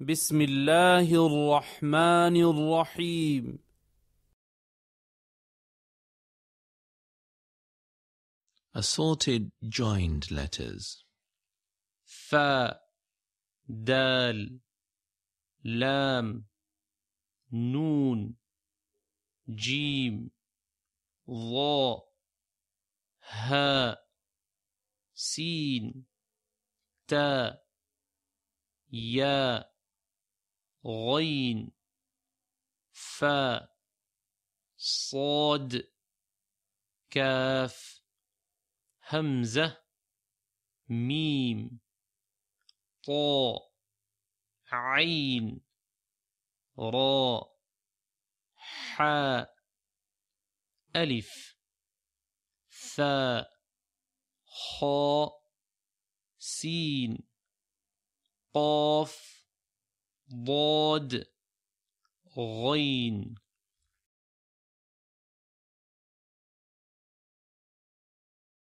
بسم الله الرحمن الرحيم Assorted joined letters ف دال لام نون جيم ضاء هاء سين تاء ياء غين فا صاد كاف همزة ميم طاء عين راء حاء ألف ثاء خاء سين قاف ضاد غين